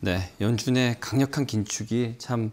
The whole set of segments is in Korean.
네, 연준의 강력한 긴축이 참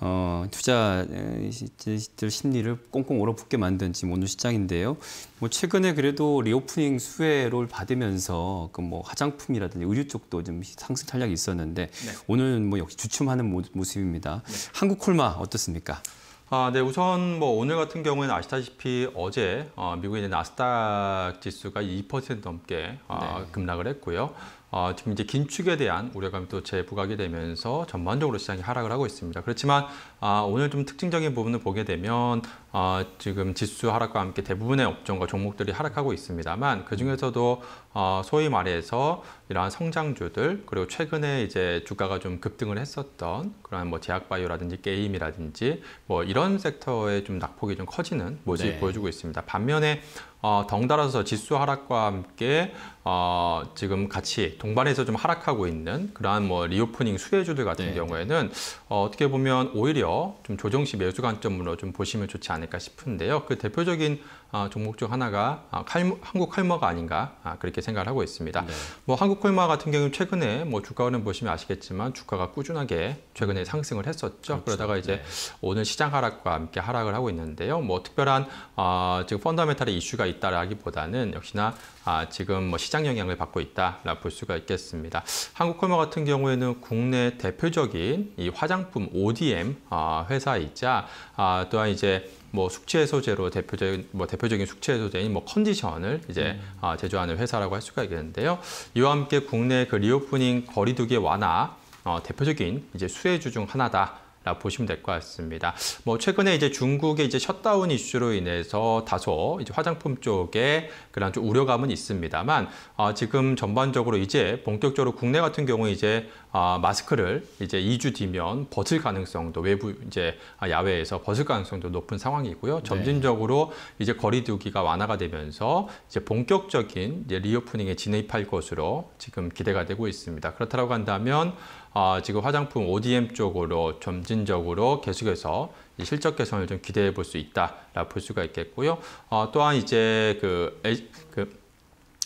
어, 투자들 심리를 꽁꽁 얼어붙게 만든 지금 오늘 시장인데요. 뭐 최근에 그래도 리오프닝 수혜를 받으면서 그 뭐 화장품이라든지 의류 쪽도 좀 상승 탄력이 있었는데 네. 오늘은 뭐 역시 주춤하는 모습입니다. 네. 한국 콜마 어떻습니까? 아, 네, 우선 뭐 오늘 같은 경우에는 아시다시피 어제 어, 미국의 나스닥 지수가 2% 넘게 어, 네. 급락을 했고요. 어, 지금 이제 긴축에 대한 우려감이 또 재부각이 되면서 전반적으로 시장이 하락을 하고 있습니다. 그렇지만 아, 오늘 좀 특징적인 부분을 보게 되면 어, 지금 지수 하락과 함께 대부분의 업종과 종목들이 하락하고 있습니다만 그 중에서도 어, 소위 말해서 이러한 성장주들 그리고 최근에 이제 주가가 좀 급등을 했었던 그런 뭐 제약바이오라든지 게임이라든지 뭐 이런 섹터의 좀 낙폭이 좀 커지는 모습 네. 보여주고 있습니다. 반면에 어, 덩달아서 지수 하락과 함께 어, 지금 같이 동반해서 좀 하락하고 있는 그러한 뭐 리오프닝 수혜주들 같은 네. 경우에는 어, 어떻게 보면 오히려 좀 조정시 매수 관점으로 좀 보시면 좋지 않을까 싶은데요. 그 대표적인 아, 종목 중 하나가 아, 칼, 한국 칼머가 아닌가 아, 그렇게 생각을 하고 있습니다. 네. 뭐 한국 칼머 같은 경우 최근에 뭐 주가 흐름 보시면 아시겠지만 주가가 꾸준하게 최근에 상승을 했었죠. 그렇죠. 그러다가 이제 네. 오늘 시장 하락과 함께 하락을 하고 있는데요. 뭐 특별한 어, 지금 펀더멘탈의 이슈가 있다라기보다는 역시나 아, 지금 뭐 시장 영향을 받고 있다라 볼 수가 있겠습니다. 한국 칼머 같은 경우에는 국내 대표적인 이 화장품 ODM 어, 회사이자 아, 또한 이제 뭐 숙취 해소제로 대표적인 뭐 대표적인 숙취 해소제인 뭐 컨디션을 이제 음. 아, 제조하는 회사라고 할 수가 있겠는데요. 이와 함께 국내 그 리오프닝 거리두기 완화 어, 대표적인 이제 수혜주 중 하나다. 라 보시면 될 것 같습니다. 뭐 최근에 이제 중국의 이제 셧다운 이슈로 인해서 다소 이제 화장품 쪽에 그런 좀 우려감은 있습니다만 어, 지금 전반적으로 이제 본격적으로 국내 같은 경우 이제 어, 마스크를 이제 2주 뒤면 벗을 가능성도 외부 이제 야외에서 벗을 가능성도 높은 상황이고요. 네. 점진적으로 이제 거리두기가 완화가 되면서 이제 본격적인 이제 리오프닝에 진입할 것으로 지금 기대가 되고 있습니다. 그렇다고 한다면 어, 지금 화장품 ODM 쪽으로 좀 점진적으로 계속해서 실적 개선을 좀 기대해 볼 수 있다라 볼 수가 있겠고요. 어, 또한 이제 그, 그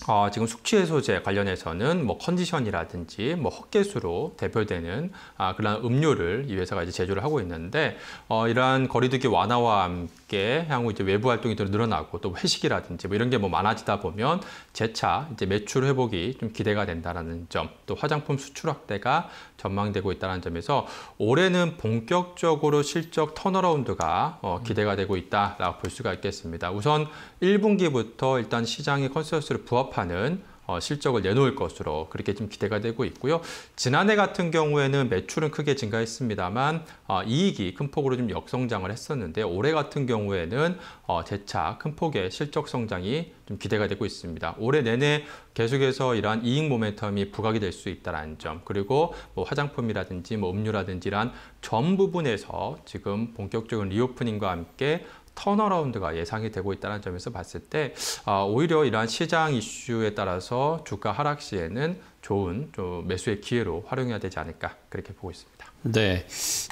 어, 지금 숙취 해소제 관련해서는 뭐 컨디션이라든지 뭐 헛개수로 대표되는 아, 그런 음료를 이 회사가 이제 제조를 하고 있는데 어, 이러한 거리두기 완화와 함께 함께 향후 이제 외부 활동이 더 늘어나고 또 회식이라든지 뭐 이런 게 뭐 많아지다 보면 재차 이제 매출 회복이 좀 기대가 된다라는 점, 또 화장품 수출 확대가 전망되고 있다는 점에서 올해는 본격적으로 실적 턴어라운드가 어, 음. 기대가 되고 있다라고 볼 수가 있겠습니다. 우선 1분기부터 일단 시장의 컨센서스를 부합하는 어, 실적을 내놓을 것으로 그렇게 좀 기대가 되고 있고요. 지난해 같은 경우에는 매출은 크게 증가했습니다만 어, 이익이 큰 폭으로 좀 역성장을 했었는데 올해 같은 경우에는 어, 재차 큰 폭의 실적 성장이 좀 기대가 되고 있습니다. 올해 내내 계속해서 이러한 이익 모멘텀이 부각이 될 수 있다는 점 그리고 뭐 화장품이라든지 뭐 음료라든지 이런 전 부분에서 지금 본격적인 리오프닝과 함께 턴어라운드가 예상이 되고 있다는 점에서 봤을 때 아, 오히려 이러한 시장 이슈에 따라서 주가 하락 시에는 좋은 매수의 기회로 활용해야 되지 않을까 그렇게 보고 있습니다. 네,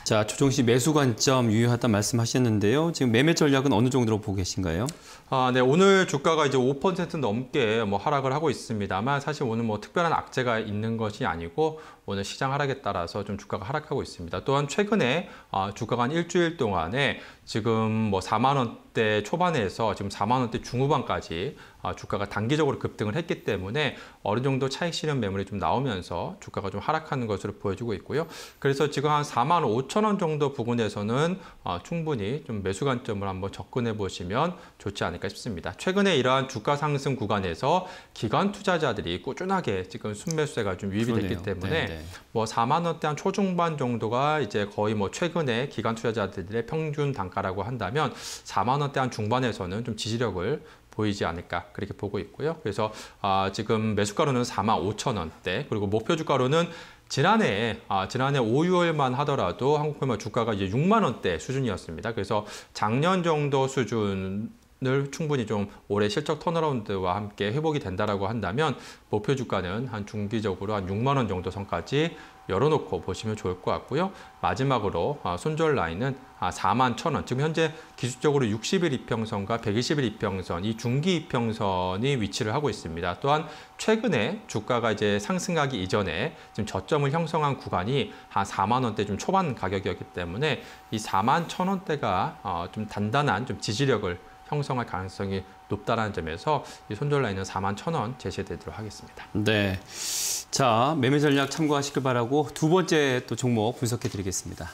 자 조종 씨 매수 관점 유효하다 말씀하셨는데요. 지금 매매 전략은 어느 정도로 보고 계신가요? 아, 네 오늘 주가가 이제 5% 넘게 뭐 하락을 하고 있습니다만 사실 오늘 뭐 특별한 악재가 있는 것이 아니고 오늘 시장 하락에 따라서 좀 주가가 하락하고 있습니다. 또한 최근에 아, 주가가 한 일주일 동안에 지금 뭐 4만 원 원대 초반에서 지금 4만 원대 중후반까지 아, 주가가 단기적으로 급등을 했기 때문에 어느 정도 차익 실현 매물이 좀 나오면서 주가가 좀 하락하는 것으로 보여지고 있고요. 그래서 지금 한 4만 5천 원 정도 부근에서는 아, 충분히 좀 매수 관점을 한번 접근해 보시면 좋지 않을까 싶습니다. 최근에 이러한 주가 상승 구간에서 기관 투자자들이 꾸준하게 지금 순매수세가 좀 유입이 됐기 때문에 네네. 네. 뭐 4만 원대 한 초중반 정도가 이제 거의 뭐 최근에 기관 투자자들의 평균 단가라고 한다면 4만 원대 한 중반에서는 좀 지지력을 보이지 않을까 그렇게 보고 있고요. 그래서 아, 지금 매수가로는 4만 5천 원대 그리고 목표 주가로는 지난해 아, 지난해 5, 월만 하더라도 한국코마 주가가 이제 6만 원대 수준이었습니다. 그래서 작년 정도 수준 늘 충분히 좀 올해 실적 턴어라운드와 함께 회복이 된다라고 한다면 목표 주가는 한 중기적으로 한 6만 원 정도 선까지 열어놓고 보시면 좋을 것 같고요. 마지막으로 아, 손절 라인은 4만 아, 1천원 지금 현재 기술적으로 60일 이평선과 120일 이평선 이 중기 이평선이 위치를 하고 있습니다. 또한 최근에 주가가 이제 상승하기 이전에 지금 저점을 형성한 구간이 한 4만 원대 좀 초반 가격이었기 때문에 이 4만 1천원대가 어, 좀 단단한 좀 지지력을 형성할 가능성이 높다라는 점에서 이 손절 라인은 4만 1,000원 제시해드리도록 하겠습니다. 네. 자, 매매 전략 참고하시길 바라고 두 번째 또 종목 분석해 드리겠습니다.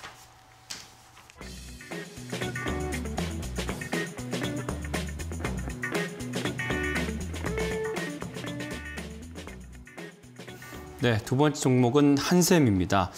네, 두 번째 종목은 한샘입니다.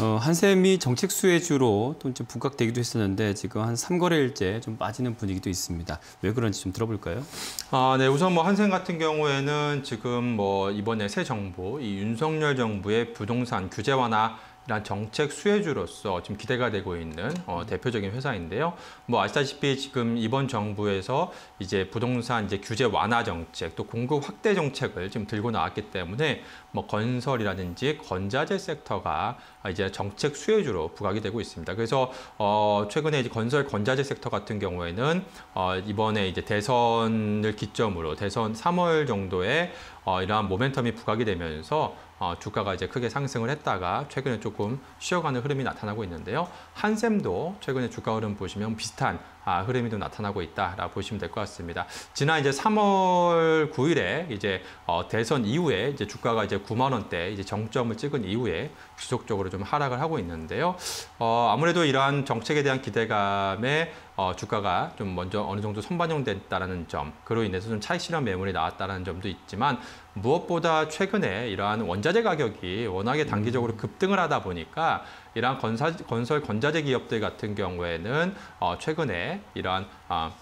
어, 한샘이 정책 수혜주로 또좀 부각되기도 했었는데 지금 한 3거래일째 좀 빠지는 분위기도 있습니다. 왜 그런지 좀 들어볼까요? 아, 네, 우선 뭐 한샘 같은 경우에는 지금 뭐 이번에 새 정부, 이 윤석열 정부의 부동산 규제 완화 이런 정책 수혜주로서 지금 기대가 되고 있는 어, 대표적인 회사인데요. 뭐 아시다시피 지금 이번 정부에서 이제 부동산 이제 규제 완화 정책 또 공급 확대 정책을 지금 들고 나왔기 때문에 뭐 건설이라든지 건자재 섹터가 이제 정책 수혜주로 부각이 되고 있습니다. 그래서 어, 최근에 이제 건설 건자재 섹터 같은 경우에는 어, 이번에 이제 대선을 기점으로 대선 3월 정도에 어, 이러한 모멘텀이 부각이 되면서 어, 주가가 이제 크게 상승을 했다가 최근에 조금 쉬어가는 흐름이 나타나고 있는데요. 한샘도 최근에 주가 흐름 보시면 비슷한 아, 흐름이 좀 나타나고 있다라고 보시면 될 것 같습니다. 지난 이제 3월 9일에 이제 어, 대선 이후에 이제 주가가 이제 9만 원대 이제 정점을 찍은 이후에 지속적으로 좀 하락을 하고 있는데요. 어, 아무래도 이러한 정책에 대한 기대감에 어, 주가가 좀 먼저 어느 정도 선반영됐다는 점, 그로 인해서 좀 차익 실현 매물이 나왔다는 점도 있지만 무엇보다 최근에 이러한 원자재 가격이 워낙에 단기적으로 음. 급등을 하다 보니까 이러한 건사, 건설 건자재 기업들 같은 경우에는 어, 최근에 이러한 어,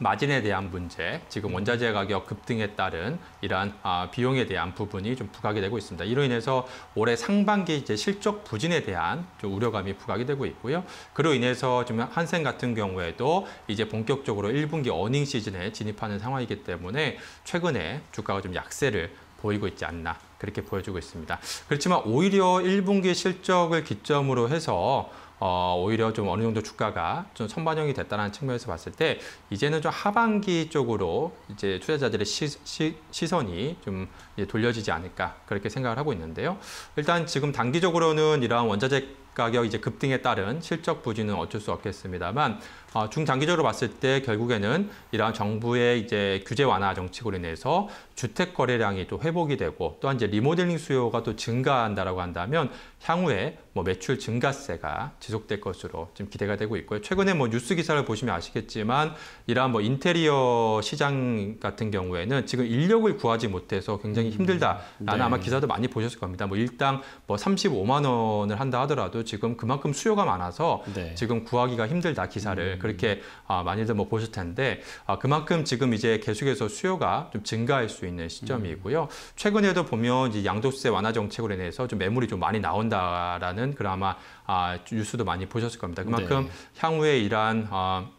마진에 대한 문제, 지금 원자재 가격 급등에 따른 이러한 아, 비용에 대한 부분이 좀 부각이 되고 있습니다. 이로 인해서 올해 상반기 이제 실적 부진에 대한 좀 우려감이 부각이 되고 있고요. 그로 인해서 지금 한생 같은 경우에도 이제 본격적으로 1분기 어닝 시즌에 진입하는 상황이기 때문에 최근에 주가가 좀 약세를 보이고 있지 않나 그렇게 보여주고 있습니다. 그렇지만 오히려 1분기 실적을 기점으로 해서 어, 오히려 좀 어느 정도 주가가 좀 선반영이 됐다는 측면에서 봤을 때 이제는 좀 하반기 쪽으로 이제 투자자들의 시, 시, 시선이 좀 돌려지지 않을까 그렇게 생각을 하고 있는데요. 일단 지금 단기적으로는 이러한 원자재 가격 이제 급등에 따른 실적 부진은 어쩔 수 없겠습니다만 어, 중장기적으로 봤을 때 결국에는 이러한 정부의 이제 규제 완화 정책으로 인해서 주택 거래량이 또 회복이 되고 또한 이제 리모델링 수요가 또 증가한다라고 한다면 향후에 뭐 매출 증가세가 지속될 것으로 지금 기대가 되고 있고요. 최근에 뭐 뉴스 기사를 보시면 아시겠지만 이러한 뭐 인테리어 시장 같은 경우에는 지금 인력을 구하지 못해서 굉장히 힘들다라는 음, 네. 아마 기사도 많이 보셨을 겁니다. 뭐 일당 뭐 35만 원을 한다 하더라도 지금 그만큼 수요가 많아서 네. 지금 구하기가 힘들다 기사를 음. 그렇게 아, 많이들 뭐 보실 텐데 아, 그만큼 지금 이제 계속해서 수요가 좀 증가할 수 있는 시점이고요. 음. 최근에도 보면 이제 양도세 완화 정책으로 인해서 좀 매물이 좀 많이 나온다라는 그런 마 아, 뉴스도 많이 보셨을 겁니다. 그만큼 네. 향후에 이러한 아, 어,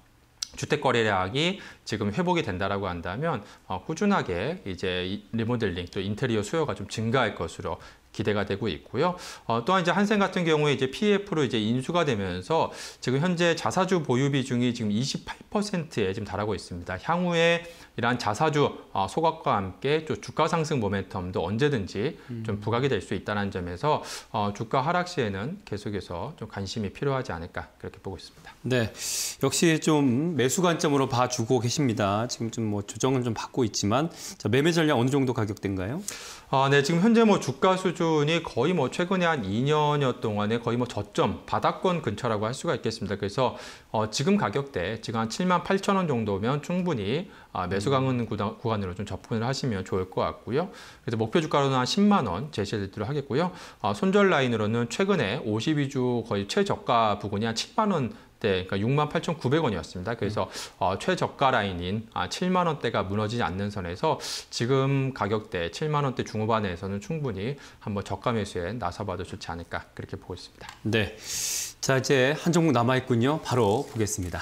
주택 거래량이 지금 회복이 된다라고 한다면 어, 꾸준하게 이제 리모델링 또 인테리어 수요가 좀 증가할 것으로 기대가 되고 있고요. 어, 또한 이제 한센 같은 경우에 이제 PF로 이제 인수가 되면서 지금 현재 자사주 보유 비중이 지금 28%에 지금 달하고 있습니다. 향후에 이러한 자사주 어, 소각과 함께 주가 상승 모멘텀도 언제든지 음. 좀 부각이 될 수 있다는 점에서 어, 주가 하락 시에는 계속해서 좀 관심이 필요하지 않을까 그렇게 보고 있습니다. 네, 역시 좀 매수 관점으로 봐주고 계십니다. 지금 좀 뭐 조정은 좀 받고 있지만 자, 매매 전략 어느 정도 가격대인가요? 아, 네, 지금 현재 뭐 주가 수준이 거의 뭐 최근에 한 2년여 동안에 거의 뭐 저점 바닥권 근처라고 할 수가 있겠습니다. 그래서 어, 지금 가격대 지금 한 7만 8천 원 정도면 충분히 아, 매수 강은 음. 구단, 구간으로 좀 접근을 하시면 좋을 것 같고요. 그래서 목표 주가로는 한 10만 원 제시드리도록 해 하겠고요. 아, 손절 라인으로는 최근에 52주 거의 최저가 부근이 한 7만 원때 그러니까 6만 8,900원이었습니다. 그래서 어, 최저가 라인인 아, 7만 원대가 무너지지 않는 선에서 지금 가격대 7만 원대 중후반에서는 충분히 한번 저가 매수에 나서봐도 좋지 않을까 그렇게 보고 있습니다. 네, 자 이제 한 종목 남아 있군요. 바로 보겠습니다.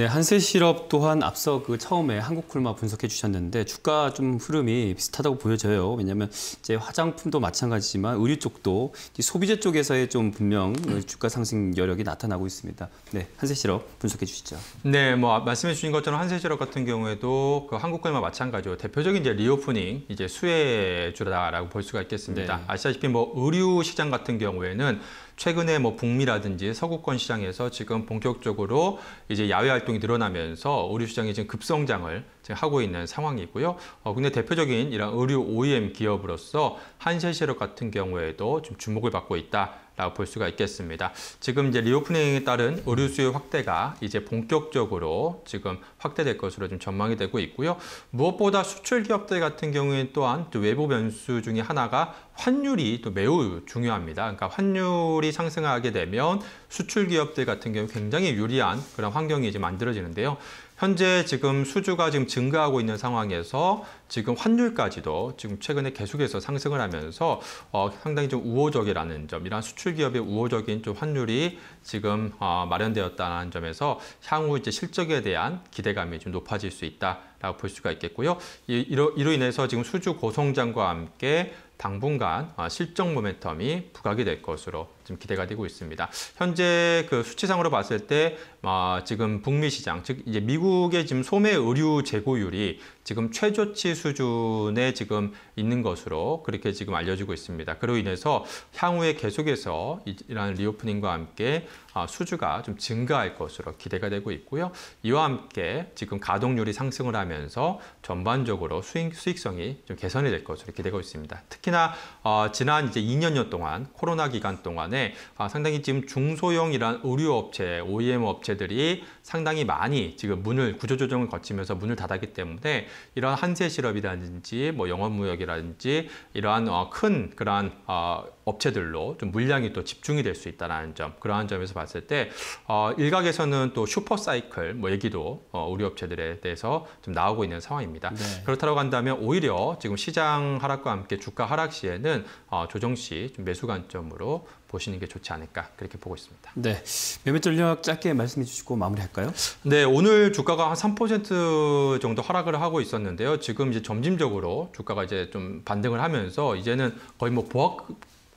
네, 한세 실업 또한 앞서 그 처음에 한국 콜마 분석해 주셨는데 주가 좀 흐름이 비슷하다고 보여져요. 왜냐하면 이제 화장품도 마찬가지지만 의류 쪽도 소비재 쪽에서의 좀 분명 주가 상승 여력이 나타나고 있습니다. 네, 한세 실업 분석해 주시죠. 네, 뭐 아, 말씀해 주신 것처럼 한세 실업 같은 경우에도 그 한국 콜마 마찬가지로 대표적인 이제 리오프닝 이제 수혜주다라고 볼 수가 있겠습니다. 네. 아시다시피 뭐 의류 시장 같은 경우에는 최근에 뭐 북미라든지 서구권 시장에서 지금 본격적으로 이제 야외 활동이 늘어나면서 의류 시장이 지금 급성장을 지금 하고 있는 상황이고요. 어, 국내 대표적인 이런 의류 OEM 기업으로서 한세실업 같은 경우에도 좀 주목을 받고 있다. 볼 수가 있겠습니다. 지금 이제 리오프닝에 따른 의류 수요 확대가 이제 본격적으로 지금 확대될 것으로 좀 전망이 되고 있고요. 무엇보다 수출 기업들 같은 경우에 또한 또 외부 변수 중에 하나가 환율이 또 매우 중요합니다. 그러니까 환율이 상승하게 되면 수출 기업들 같은 경우 굉장히 유리한 그런 환경이 이제 만들어지는데요. 현재 지금 수주가 지금 증가하고 있는 상황에서 지금 환율까지도 지금 최근에 계속해서 상승을 하면서 어, 상당히 좀 우호적이라는 점, 이러 수출 기업의 우호적인 좀 환율이 지금 어, 마련되었다는 점에서 향후 이제 실적에 대한 기대감이 좀 높아질 수 있다라고 볼 수가 있겠고요. 이로, 이로 인해서 지금 수주 고성장과 함께 당분간 아, 실적 모멘텀이 부각이 될 것으로 지금 기대가 되고 있습니다. 현재 그 수치상으로 봤을 때 아, 지금 북미 시장, 즉 이제 미국의 지금 소매 의류 재고율이 지금 최저치 수준에 지금 있는 것으로 그렇게 지금 알려지고 있습니다. 그로 인해서 향후에 계속해서 이러한 리오프닝과 함께 아, 수주가 좀 증가할 것으로 기대가 되고 있고요. 이와 함께 지금 가동률이 상승을 하면서 전반적으로 수익, 수익성이 좀 개선이 될 것으로 기대가 있습니다. 특히나 어, 지난 이제 2년여 동안 코로나 기간 동안에 아, 상당히 지금 중소형이란 의류업체, OEM 업체들이 상당히 많이 지금 문을 구조조정을 거치면서 문을 닫았기 때문에 이러한 한세 실업이라든지 뭐영업무역이라든지 이러한 어, 큰 그러한 어, 업체들로 좀 물량이 또 집중이 될 수 있다는 점 그러한 점에서 봤을 때 어, 일각에서는 또 슈퍼사이클 뭐 얘기도 어, 우리 업체들에 대해서 좀 나오고 있는 상황입니다. 네. 그렇다고 한다면 오히려 지금 시장 하락과 함께 주가 하락 시에는 어, 조정 시 매수 관점으로 보시는 게 좋지 않을까 그렇게 보고 있습니다. 네, 매매 전략 짧게 말씀해 주시고 마무리할까요? 네, 오늘 주가가 한 3% 정도 하락을 하고 있었는데요. 지금 이제 점진적으로 주가가 이제 좀 반등을 하면서 이제는 거의 뭐 보합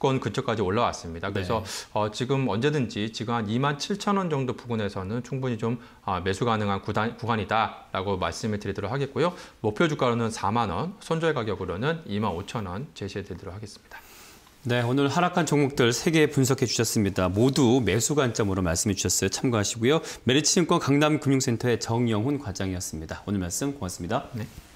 주권 근처까지 올라왔습니다. 네. 그래서 네. 어, 지금 언제든지 지금 한 2만 7천 원 정도 부근에서는 충분히 좀 아, 매수 가능한 구단, 구간이다라고 말씀을 드리도록 하겠고요. 목표 주가로는 4만 원, 손절 가격으로는 2만 5천 원 제시해 드리도록 하겠습니다. 네, 오늘 하락한 종목들 3개 분석해 주셨습니다. 모두 매수 관점으로 말씀해 주셨어요. 참고하시고요. 메리츠증권 강남금융센터의 정영훈 과장이었습니다. 오늘 말씀 고맙습니다. 네.